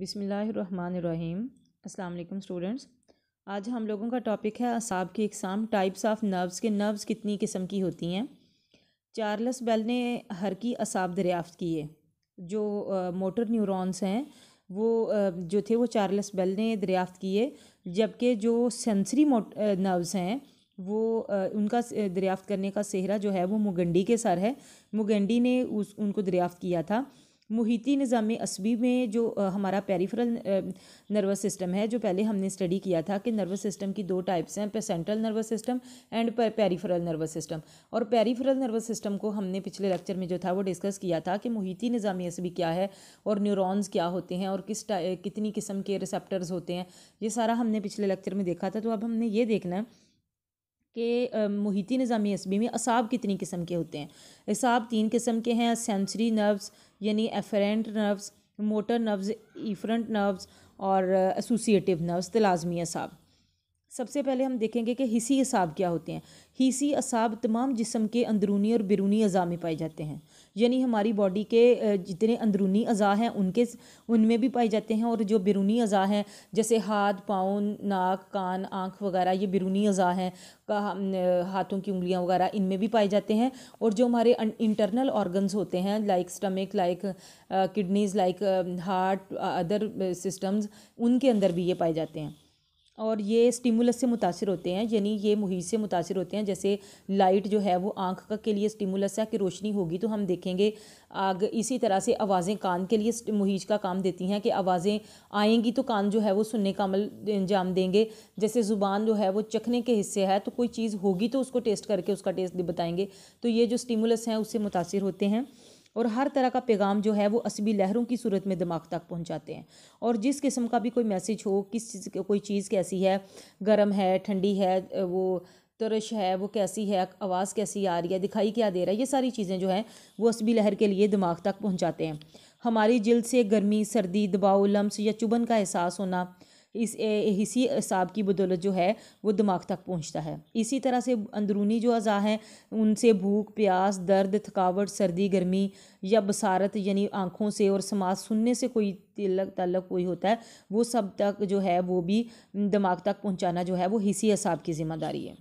बिसमीम् अल्लाम स्टूडेंट्स आज हम लोगों का टॉपिक है असाब की इकसाम टाइप्स ऑफ नर्व्स के नर्व्स कितनी किस्म की होती हैं चार्लस बेल ने हर की असाब दरियाफ़्त किए जो मोटर न्यूरॉन्स हैं वो जो थे वो चार्लस बेल ने दरियाफ़्त किए जबकि जो सेंसरी मोट नर्व्स हैं वो उनका दरियाफ़्त करने का सेहरा जो है वो मुगंडी के सर है मुगंडी ने उस उनको दरियाफ़्त किया था मुहिती निज़ाम असबी में जो हमारा पेरीफ्रल नर्वस सिस्टम है जो पहले हमने स्टडी किया था कि नर्वस सिस्टम की दो टाइप्स हैं central nervous system and peripheral nervous system और पेरीफ्रल नर्वस सिस्टम को हमने पिछले लेक्चर में जो था वो डिस्कस किया था कि मुहिती निज़ाम असबी क्या है और न्यूरोस क्या होते हैं और किस कितनी किस्म के रिसेप्टर्स होते हैं ये सारा हमने पिछले लेक्चर में देखा था तो अब हमने ये देखना है के मुहिती निज़ामी असबी में असाब कितनी किस्म के होते हैं असाब तीन किस्म के हैं सेंसरी नर्व्स यानी afferent nerves motor nerves efferent nerves और एसोसिएटिव नर्व्स तलाजमी असाब सबसे पहले हम देखेंगे कि हिसी असाब क्या होते हैं हिसी असाब तमाम जिसम के अंदरूनी और बिरूनी अज़ा में पाए जाते हैं यानी हमारी बॉडी के जितने अंदरूनी अज़ा हैं उनके उनमें भी पाए जाते हैं और जो बिरूनी अज़ा हैं जैसे हाथ पाँव नाक कान आँख वगैरह ये बिरूनी अज़ा हैं हाथों की उंगलियाँ वगैरह इनमें भी पाए जाते हैं और जो हमारे अं, इंटरनल ऑर्गन्स होते हैं like stomach like kidneys like heart other systems उनके अंदर भी ये पाए जाते हैं और ये स्टिमुलस से मुतासर होते हैं यानी ये मुहित से मुतासर होते हैं जैसे लाइट जो है वो आँख का के लिए स्टिमुलस है कि रोशनी होगी तो हम देखेंगे आग इसी तरह से आवाज़ें कान के लिए मुहिज का काम देती हैं कि आवाज़ें आएंगी तो कान जो है वो सुनने का अमल अंजाम देंगे जैसे ज़ुबान जो है वो चखने के हिस्से है तो कोई चीज़ होगी तो उसको टेस्ट करके उसका टेस्ट बताएंगे तो ये जो स्टिमुलस हैं उससे मुतासर होते हैं और हर तरह का पैगाम जो है वो असबी लहरों की सूरत में दिमाग तक पहुंचाते हैं और जिस किस्म का भी कोई मैसेज हो किस चीज़ कोई चीज़ कैसी है गर्म है ठंडी है वो तरश है वो कैसी है आवाज़ कैसी आ रही है दिखाई क्या दे रहा है ये सारी चीज़ें जो हैं वो असबी लहर के लिए दिमाग तक पहुँचाते हैं हमारी जल्द से गर्मी सर्दी दबाव लम्स या चुभन का एहसास होना इस इसी असाब की बदौलत जो है वो दिमाग तक पहुँचता है इसी तरह से अंदरूनी जो अज़ा हैं उनसे भूख प्यास दर्द थकावट सर्दी गर्मी या बसारत यानी आँखों से और समाज सुनने से कोई तिलक तलक कोई होता है वो सब तक जो है वो भी दिमाग तक पहुँचाना जो है वो हिसी असाब की ज़िम्मेदारी है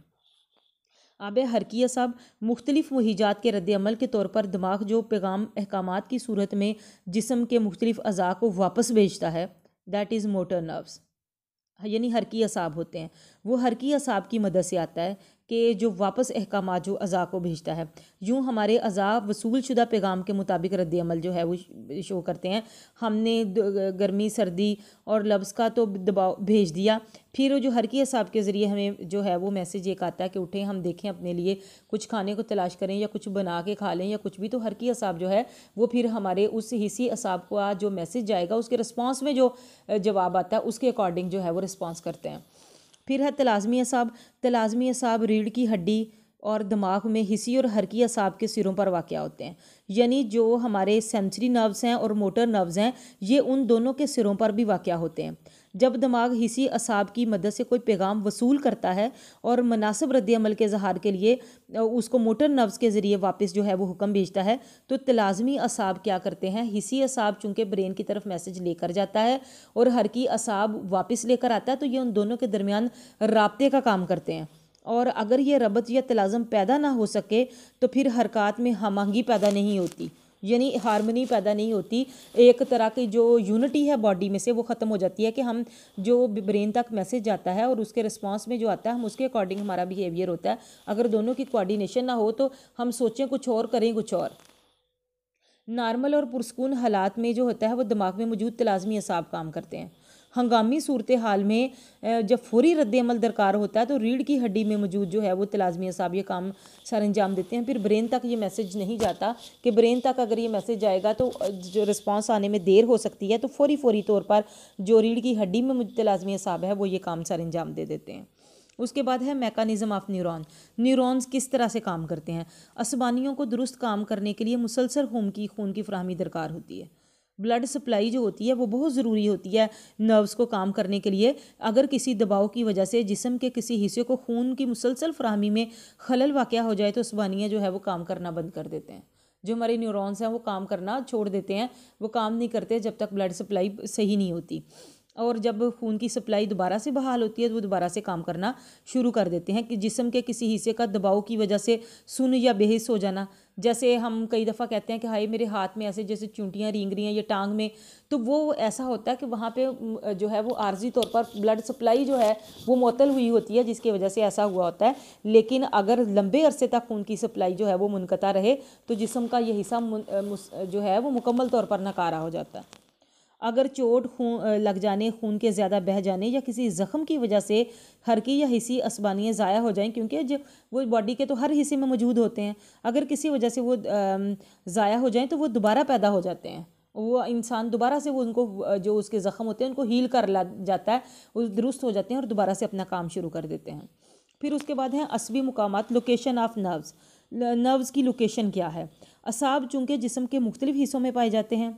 आब हरकी असाब मुख्तलिफ़ वहीजात के रद्दमल के तौर पर दिमाग जो पैगाम अहकाम की सूरत में जिसम के मुख्तलिफ़ अज़ा को वापस भेजता है दैट इज़ मोटर नर्व्स यानी हरकी असाब होते हैं वो हरकी असाब की मदद से आता है के जो वापस अहकाम जो अज़ा को भेजता है यूँ हमारे अज़ा वसूल शुदा पैगाम के मुताबिक रद्दमल जो है वो शो करते हैं हमने गर्मी सर्दी और लफ्स का तो दबाव भेज दिया फिर जो हर की हिसाब के ज़रिए हमें जो है वो मैसेज एक आता है कि उठें हम देखें अपने लिए कुछ खाने को तलाश करें या कुछ बना के खा लें या कुछ भी तो हर की हिसाब जो है वो फिर हमारे उस हिसी हिसाब का जो मैसेज जाएगा उसके रिस्पॉन्स में जो जवाब आता है उसके अकॉर्डिंग जो है वो रिस्पॉन्स करते हैं फिर है तलाजमी असाब तलाजमी असाब रीढ़ की हड्डी और दिमाग में हिसी और हरकी असाब के सिरों पर वाक़ होते हैं यानी जो हमारे सेंसरी नर्व्स हैं और मोटर नर्व्स हैं ये उन दोनों के सिरों पर भी वाक़ होते हैं जब दिमाग हिसी असाब की मदद से कोई पैगाम वसूल करता है और मुनासिब रद्दमल के इजहार के लिए उसको मोटर नर्व्स के ज़रिए वापस जो है वो हुक्म भेजता है तो तलाजमी असाब क्या करते हैं हिसी असाब चूँकि ब्रेन की तरफ मैसेज लेकर जाता है और हर की असाब वापस लेकर आता है तो ये उन दोनों के दरमियान रबते का काम करते हैं और अगर ये रबत या तलाजम पैदा ना हो सके तो फिर हरकत में हमहंगी पैदा नहीं होती यानी हारमोनी पैदा नहीं होती एक तरह की जो यूनिटी है बॉडी में से वो ख़त्म हो जाती है कि हम जो ब्रेन तक मैसेज जाता है और उसके रिस्पॉन्स में जो आता है हम उसके अकॉर्डिंग हमारा बिहेवियर होता है अगर दोनों की कोऑर्डिनेशन ना हो तो हम सोचें कुछ और करें कुछ और नॉर्मल और पुरस्कून हालात में जो होता है वो दिमाग में मौजूद तलाजमी असाब काम करते हैं हंगामी सूरत हाल में जब फौरी रद्दमल दरकार होता है तो रीढ़ की हड्डी में मौजूद जो है वो तलाजमिया साहब ये काम सर अंजाम देते हैं फिर ब्रेन तक ये मैसेज नहीं जाता कि ब्रेन तक अगर ये मैसेज आएगा तो जो रिस्पॉन्स आने में देर हो सकती है तो फौरी फौरी तौर पर जो रीढ़ की हड्डी में तलाजमिया साहब है वो ये काम सर अंजाम दे देते हैं उसके बाद है मेकानिज़म ऑफ न्यूरॉन न्यूरॉन्स किस तरह से काम करते हैं असबानियों को दुरुस्त काम करने के लिए मुसलसल होम की खून की फ्राहमी दरकार होती है ब्लड सप्लाई जो होती है वो बहुत ज़रूरी होती है नर्व्स को काम करने के लिए अगर किसी दबाव की वजह से जिसम के किसी हिस्से को खून की मुसलसल फ्राहमी में खलल वाक़ हो जाए तो सुबानियाँ जो है वो काम करना बंद कर देते हैं जो हमारे न्यूरॉन्स हैं वो काम करना छोड़ देते हैं वो काम नहीं करते जब तक ब्लड सप्लाई सही नहीं होती और जब खून की सप्लाई दोबारा से बहाल होती है तो वो दोबारा से काम करना शुरू कर देते हैं कि जिसम के किसी हिस्से का दबाव की वजह से सुन या बेहस हो जाना जैसे हम कई दफ़ा कहते हैं कि हाय मेरे हाथ में ऐसे जैसे चूंटियाँ रींग रही हैं या टांग में तो वो ऐसा होता है कि वहाँ पे जो है वो आर्जी तौर पर ब्लड सप्लाई जो है वो मअतल हुई होती है जिसकी वजह से ऐसा हुआ होता है लेकिन अगर लंबे अरसे तक खून की सप्लाई जो है वो मुनकता रहे तो जिसम का यह हिस्सा जो है वो मुकम्मल तौर पर नकारा हो जाता है अगर चोट खून लग जाने खून के ज़्यादा बह जाने या किसी ज़ख़म की वजह से हरकी या हिस्सी असबानियाँ ज़ाया हो जाएं क्योंकि जब वो बॉडी के तो हर हिस्से में मौजूद होते हैं अगर किसी वजह से वो ज़ाया हो जाएं तो वो दोबारा पैदा हो जाते हैं वो इंसान दोबारा से वो उनको जो उसके ज़ख़म होते हैं उनको हील कर ला जाता है वो दुरुस्त हो जाते हैं और दोबारा से अपना काम शुरू कर देते हैं फिर उसके बाद है असवी मुकाम लोकेशन ऑफ नर्व्स नर्व्स की लोकेशन क्या है असाब चूँकि जिसम के मुख्तलिफ़ हिस्सों में पाए जाते हैं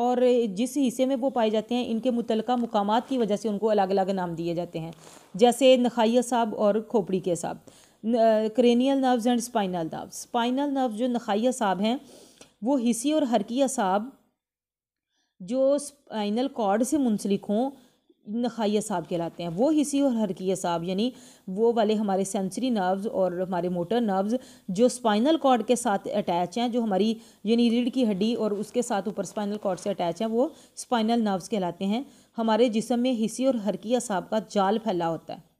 और जिस हिस्से में वो पाए जाते हैं इनके मुतल मुकाम की वजह से उनको अलग अलग नाम दिए जाते हैं जैसे नखाई साहब और खोपड़ी के साहब cranial nerves and spinal nerve spinal nerve जो नखाई साहब हैं वो हिसी और हरकी साहब जो स्पाइनल कॉर्ड से मुंसलिक हों नखाई असाब कहलाते हैं वो हिसी और हरकी असाब यानी वो वाले हमारे सेंसरी नर्व्स और हमारे मोटर नर्व्स जो स्पाइनल कॉर्ड के साथ अटैच हैं जो हमारी यानी रीढ़ की हड्डी और उसके साथ ऊपर स्पाइनल कॉर्ड से अटैच हैं वो स्पाइनल नर्व्स कहलाते हैं हमारे जिसम में हिसी और हरकी असाब का जाल फैला होता है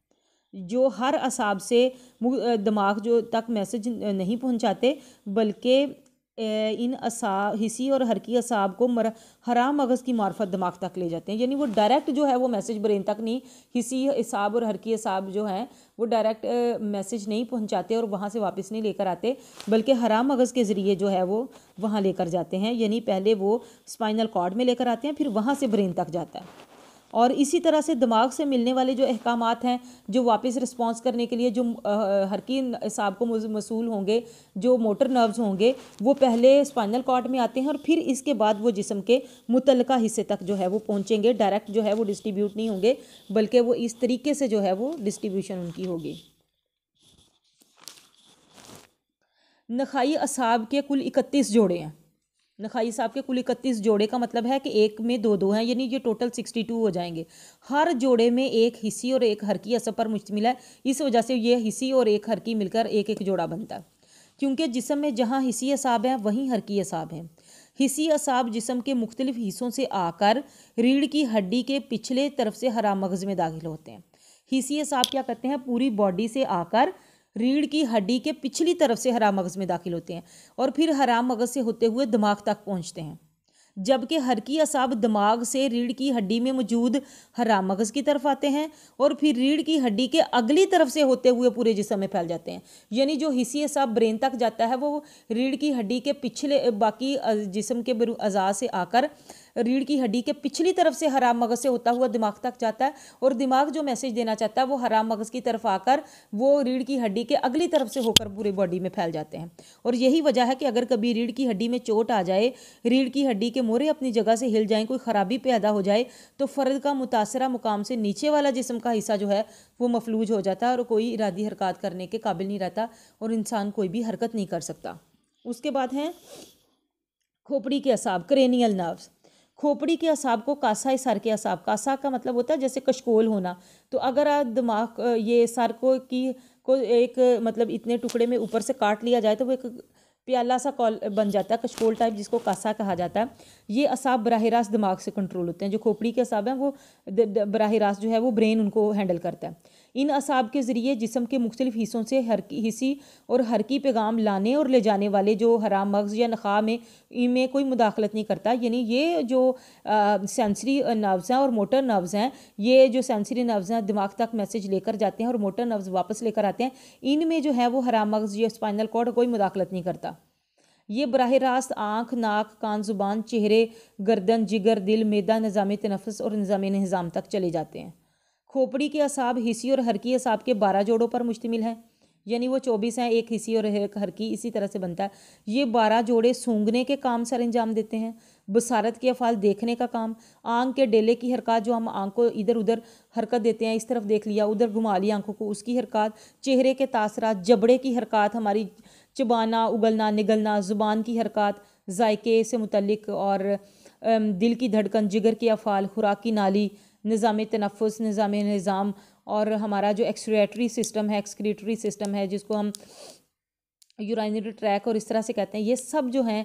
जो हर असाब से दिमाग जो तक मैसेज नहीं पहुंचाते बल्कि इन असाब हिसी और हरकी असाब को मर हरा मगज़ की मार्फत दिमाग तक ले जाते हैं यानी वो डायरेक्ट जो है वो मैसेज ब्रेन तक नहीं हिसी हिसाब और हरकी असाब जो हैं वो डायरेक्ट मैसेज नहीं पहुंचाते और वहाँ से वापस नहीं लेकर आते बल्कि हरा मगज़ के ज़रिए जो है वो वहाँ लेकर जाते हैं यानी पहले वो स्पाइनल कॉर्ड में लेकर आते हैं फिर वहाँ से ब्रेन तक जाता है और इसी तरह से दिमाग से मिलने वाले जो अहकाम हैं जो वापस रिस्पॉन्स करने के लिए जो हरकी साहब को मसूल होंगे जो मोटर नर्व्स होंगे वो पहले स्पाइनल कॉर्ड में आते हैं और फिर इसके बाद वो जिसम के मुतल हिस्से तक जो है वो पहुँचेंगे डायरेक्ट जो है वो डिस्ट्रीब्यूट नहीं होंगे बल्कि वो इस तरीके से जो है वो डिस्ट्रीब्यूशन उनकी होगी नखाई असाब के कुल इकतीस जोड़े हैं नखाई साहब के कुल इकतीस जोड़े का मतलब है कि एक में दो दो हैं यानी ये टोटल सिक्सटी टू हो जाएंगे हर जोड़े में एक हिस्सी और एक हर की असर पर मुश्तमिल है इस वजह से ये हिस्सी और एक हर की मिलकर एक एक जोड़ा बनता है क्योंकि जिसम में जहाँ हिस्सी असाब है वहीं हर की असाब है हिस्सी असाब जिसम के मुख्तलिफ हिस्सों से आकर रीढ़ की हड्डी के पिछले तरफ से हरा मगज़ में दाखिल होते हैं हिस्सी असाब क्या करते हैं पूरी बॉडी से आकर रीढ़ की हड्डी के पिछली तरफ से हरा मगज़ में दाखिल होते हैं और फिर हरा मगज़ से होते हुए दिमाग तक पहुँचते हैं जबकि हरकी असाब दिमाग से रीढ़ की हड्डी में मौजूद हरा मगज़ की तरफ आते हैं और फिर रीढ़ की हड्डी के अगली तरफ से होते हुए पूरे जिसम में फैल जाते हैं यानी जो हिस्सी असाब ब्रेन तक जाता है वो रीढ़ की हड्डी के पिछले बाकी जिसम के अज़ा से आकर रीढ़ की हड्डी के पिछली तरफ से हराम मगज़ से होता हुआ दिमाग तक जाता है और दिमाग जो मैसेज देना चाहता है वो हराम मगज़ की तरफ आकर वो रीढ़ की हड्डी के अगली तरफ से होकर पूरे बॉडी में फैल जाते हैं और यही वजह है कि अगर कभी रीढ़ की हड्डी में चोट आ जाए रीढ़ की हड्डी के मोरे अपनी जगह से हिल जाएँ कोई ख़राबी पैदा हो जाए तो फ़र्द का मुतासरा मुकाम से नीचे वाला जिसम का हिस्सा जो है वो मफलूज हो जाता है और कोई इरादी हरकत करने के काबिल नहीं रहता और इंसान कोई भी हरकत नहीं कर सकता उसके बाद हैं खोपड़ी के असाब क्रेनियल नर्व्स खोपड़ी के असाब को कासा है सर के असाब कासा का मतलब होता है जैसे कशकोल होना तो अगर दिमाग ये सर को की को एक मतलब इतने टुकड़े में ऊपर से काट लिया जाए तो वो एक प्याला सा कॉल बन जाता है कशकोल टाइप जिसको कासा कहा जाता है ये असाब बरह दिमाग से कंट्रोल होते हैं जो खोपड़ी के असाब हैं वो बरह जो है वो ब्रेन उनको हैंडल करता है इन असाब के ज़रिए जिसम के मुख्तलिफ हिस्सों से हरकी हिस्सी और हर की पैगाम लाने और ले जाने वाले जो हरा मगज़ या नखा में इनमें कोई मुदाखलत नहीं करता यानी ये जो सेंसरी नर्व्स हैं और मोटर नर्व्स हैं ये जो सेंसरी नर्व्स हैं दिमाग तक मैसेज लेकर जाते हैं और मोटर नर्व्स वापस लेकर आते हैं इनमें जो है वो हरा मगज़ या स्पाइनल कॉर्ड कोई मुदाखलत नहीं करता ये बरह रास्त आँख नाक कान ज़ुबान चेहरे गर्दन जिगर दिल मैदा निज़ाम तनफस और निज़ाम नज़ाम तक चले जाते हैं खोपड़ी के असाब हिस्सी और हरकी असाब के बारह जोड़ों पर मुश्तमिल है यानी वो चौबीस हैं एक हिस्सी और एक हरकी इसी तरह से बनता है ये बारह जोड़े सूंघने के काम सर अंजाम देते हैं बसारत के अफाल देखने का काम आंख के डेले की हरकत जो हम आंख को इधर उधर हरकत देते हैं इस तरफ देख लिया उधर घुमा लिया आंखों को उसकी हरकत चेहरे के तासरा जबड़े की हरकत हमारी चबाना उगलना निगलना ज़ुबान की हरकत जायके से मुतलक और दिल की धड़कन जिगर के अफाल खुराक की नाली निज़ाम तनफ़ निज़ाम निज़ाम और हमारा जो एक्सक्रेटरी सिस्टम है एक्सक्रीटरी सिस्टम है जिसको हम यूराइनरी ट्रैक और इस तरह से कहते हैं ये सब जो हैं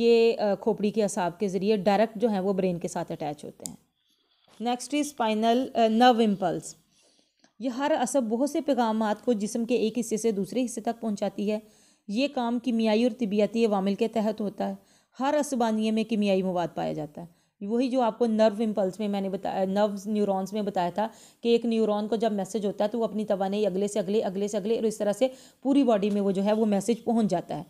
ये खोपड़ी के असाब के ज़रिए डायरेक्ट जो हैं वो ब्रेन के साथ अटैच होते हैं next is spinal nerve impulse ये हर असब बहुत से पैगाम को जिसम के एक हिस्से से दूसरे हिस्से तक पहुँचाती है ये काम कीमियाई और तबियाती वामिल के तहत होता है हर असबानिए में कीमियाई मवाद पाया जाता है वही जो आपको नर्व इम्पल्स में मैंने बताया नर्व न्यूरॉन्स में बताया था कि एक न्यूरॉन को जब मैसेज होता है तो वो अपनी तवानाई अगले से अगले अगले से अगले और इस तरह से पूरी बॉडी में वो जो है वो मैसेज पहुँच जाता है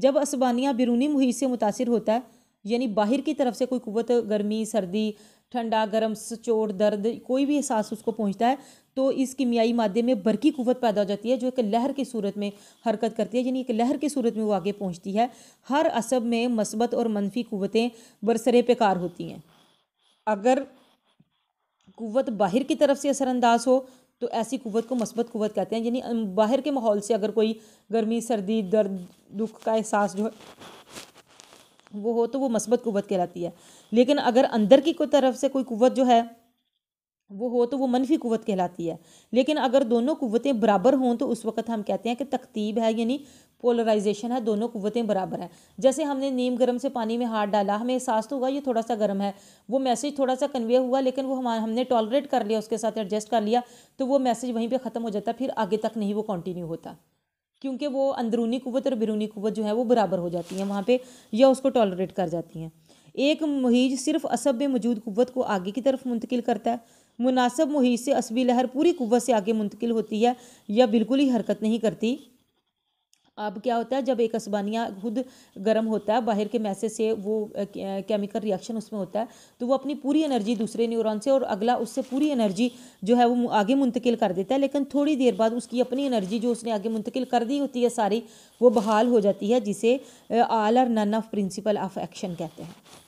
जब असबानिया बिरूनी मुहित से मुतासर होता है यानी बाहर की तरफ से कोई कुत गर्मी सर्दी ठंडा गर्म चोट दर्द कोई भी एहसास उसको पहुंचता है तो इस कीमियाई मादे में बरकी कुत पैदा हो जाती है जो एक लहर की सूरत में हरकत करती है यानी एक लहर की सूरत में वो आगे पहुंचती है हर असब में मस्बत और मनफी कुवतें बरसरे पेकार होती हैं अगर कुवत बाहर की तरफ से असरानंदाज हो तो ऐसी कुत को मस्बत कुत कहते हैं यानी बाहर के माहौल से अगर कोई गर्मी सर्दी दर्द दुख का एहसास जो है वो हो तो वो मस्बत कुत कहलाती है लेकिन अगर अंदर की को तरफ से कोई कुत जो है वो हो तो वो मनफी कुत कहलाती है लेकिन अगर दोनों कुतें बराबर हों तो उस वक्त हम कहते हैं कि तकतीब है यानी पोलराइजेशन है दोनों कुतें बराबर हैं जैसे हमने नीम गर्म से पानी में हाथ डाला हमें एहसास तो हुआ ये थोड़ा सा गर्म है वो मैसेज थोड़ा सा कन्वे हुआ लेकिन वो हम हमने टॉलरेट कर लिया उसके साथ एडजस्ट कर लिया तो वो मैसेज वहीं पर ख़त्म हो जाता फिर आगे तक नहीं वो कंटिन्यू होता क्योंकि वो अंदरूनी कुवत और बिरूनी कुवत जो है वो बराबर हो जाती हैं वहाँ पे या उसको टॉलरेट कर जाती हैं एक मुहिज सिर्फ असब में मौजूद कुवत को आगे की तरफ मुंतकिल करता है मुनासब मुहिज से असबी लहर पूरी कुवत से आगे मुंतकिल होती है या बिल्कुल ही हरकत नहीं करती अब क्या होता है जब एक असबानिया खुद गर्म होता है बाहर के मैसेज से वो केमिकल रिएक्शन उसमें होता है तो वो अपनी पूरी एनर्जी दूसरे न्यूरॉन से और अगला उससे पूरी एनर्जी जो है वो आगे मुंतकिल कर देता है लेकिन थोड़ी देर बाद उसकी अपनी एनर्जी जो उसने आगे मुंतकिल कर दी होती है सारी वो बहाल हो जाती है जिसे all or none of principle of action कहते हैं